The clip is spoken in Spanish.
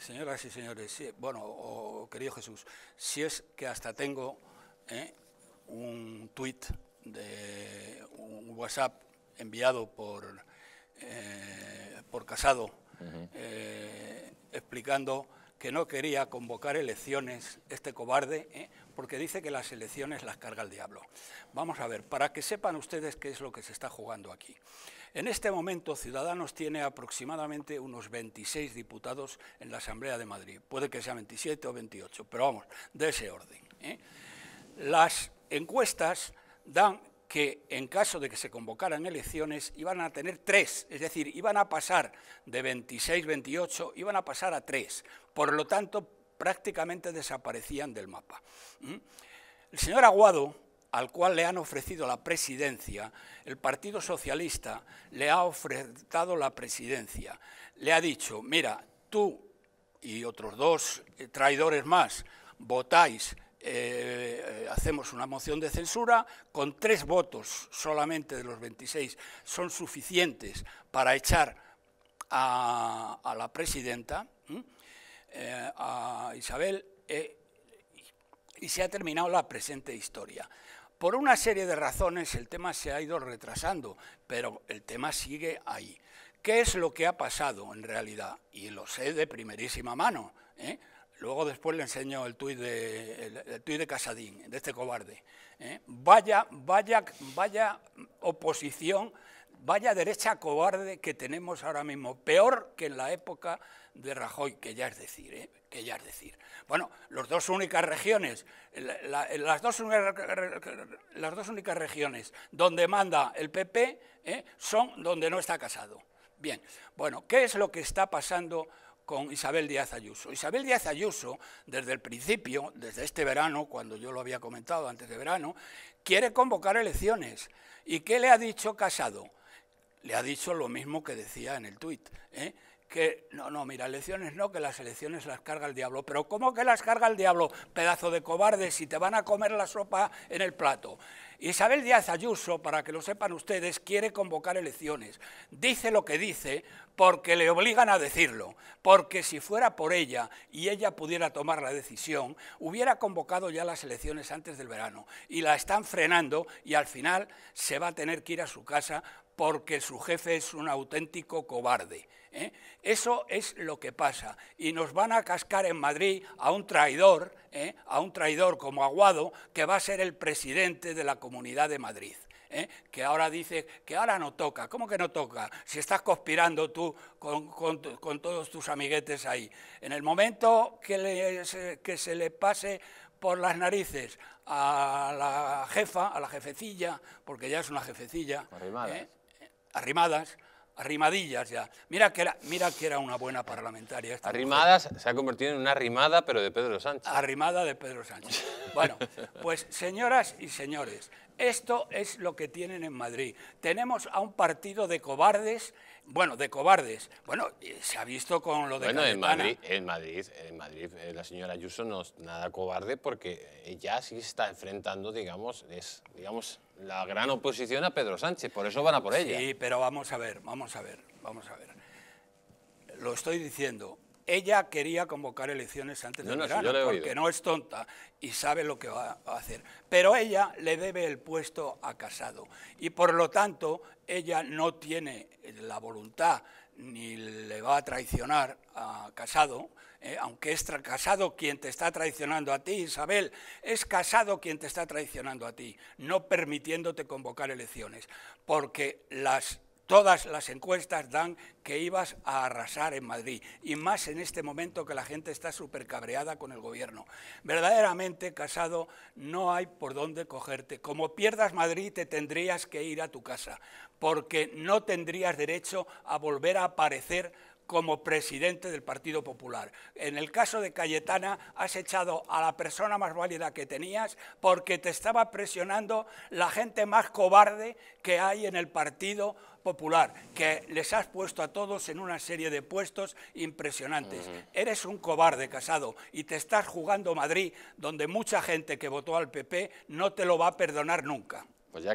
señoras y señores, bueno, querido Jesús, si es que hasta tengo ¿eh? un tweet de un WhatsApp enviado por, eh, por Casado eh, explicando que no quería convocar elecciones, este cobarde, porque dice que las elecciones las carga el diablo. Vamos a ver, para que sepan ustedes qué es lo que se está jugando aquí. En este momento, Ciudadanos tiene aproximadamente unos 26 diputados en la Asamblea de Madrid. Puede que sean 27 o 28, pero vamos, de ese orden. ¿eh? Las encuestas dan que en caso de que se convocaran elecciones iban a tener tres, es decir, iban a pasar de 26, 28, iban a pasar a tres. Por lo tanto, prácticamente desaparecían del mapa. El señor Aguado, al cual le han ofrecido la presidencia, el Partido Socialista le ha ofertado la presidencia. Le ha dicho, mira, tú y otros dos traidores más votáis, eh, hacemos una moción de censura, con tres votos solamente de los 26 son suficientes para echar a, la presidenta, eh, a Isabel, eh, y se ha terminado la presente historia. Por una serie de razones el tema se ha ido retrasando, pero el tema sigue ahí. ¿Qué es lo que ha pasado en realidad? Y lo sé de primerísima mano. ¿eh? Luego después le enseño el tuit de, el, de Casadín, de este cobarde. ¿eh? Vaya, vaya, vaya oposición vaya derecha cobarde que tenemos ahora mismo, peor que en la época de Rajoy, que ya es decir, ¿eh? que ya es decir. Bueno, las dos únicas regiones, las, las dos únicas regiones donde manda el PP ¿eh? son donde no está casado. Bien, bueno, ¿qué es lo que está pasando con Isabel Díaz Ayuso? Isabel Díaz Ayuso, desde el principio, desde este verano, cuando yo lo había comentado antes de verano, quiere convocar elecciones. ¿Y qué le ha dicho Casado? le ha dicho lo mismo que decía en el tuit, ¿eh? que no, no, mira, elecciones no, que las elecciones las carga el diablo. Pero ¿cómo que las carga el diablo, pedazo de cobarde, si te van a comer la sopa en el plato? Isabel Díaz Ayuso, para que lo sepan ustedes, quiere convocar elecciones. Dice lo que dice porque le obligan a decirlo, porque si fuera por ella y ella pudiera tomar la decisión, hubiera convocado ya las elecciones antes del verano y la están frenando y al final se va a tener que ir a su casa porque su jefe es un auténtico cobarde. ¿eh? Eso es lo que pasa. Y nos van a cascar en Madrid a un traidor, ¿eh? a un traidor como Aguado, que va a ser el presidente de la Comunidad de Madrid. ¿eh? que ahora dice que ahora no toca, ¿cómo que no toca? Si estás conspirando tú con, todos tus amiguetes ahí. En el momento que, se le pase por las narices a la jefa, a la jefecilla, porque ya es una jefecilla arrimadas, arrimadillas ya. Mira que era, mira que era una buena parlamentaria. Esta Arrimadas se ha convertido en una arrimada, pero de Pedro Sánchez. Arrimada de Pedro Sánchez. Bueno, pues señoras y señores, esto es lo que tienen en Madrid. Tenemos a un partido de cobardes, bueno, de cobardes. Bueno, se ha visto con lo de Bueno, en Madrid, en Madrid, en Madrid eh, la señora Ayuso no es nada cobarde porque ella sí se está enfrentando, digamos, es, digamos la gran oposición a Pedro Sánchez, por eso van a por ella. Sí, pero vamos a ver, vamos a ver, vamos a ver. Lo estoy diciendo, ella quería convocar elecciones antes de del verano, porque no es tonta y sabe lo que va a hacer. Pero ella le debe el puesto a Casado y por lo tanto ella no tiene la voluntad ni le va a traicionar a Casado, ¿eh? aunque es Casado quien te está traicionando a ti, Isabel, es Casado quien te está traicionando a ti, no permitiéndote convocar elecciones, porque las Todas las encuestas dan que ibas a arrasar en Madrid, y más en este momento que la gente está súper cabreada con el gobierno. Verdaderamente, Casado, no hay por dónde cogerte. Como pierdas Madrid, te tendrías que ir a tu casa, porque no tendrías derecho a volver a aparecer como presidente del Partido Popular. En el caso de Cayetana, has echado a la persona más válida que tenías porque te estaba presionando la gente más cobarde que hay en el Partido Popular, que les has puesto a todos en una serie de puestos impresionantes. Eres un cobarde casado y te estás jugando Madrid, donde mucha gente que votó al PP no te lo va a perdonar nunca. Pues ya que...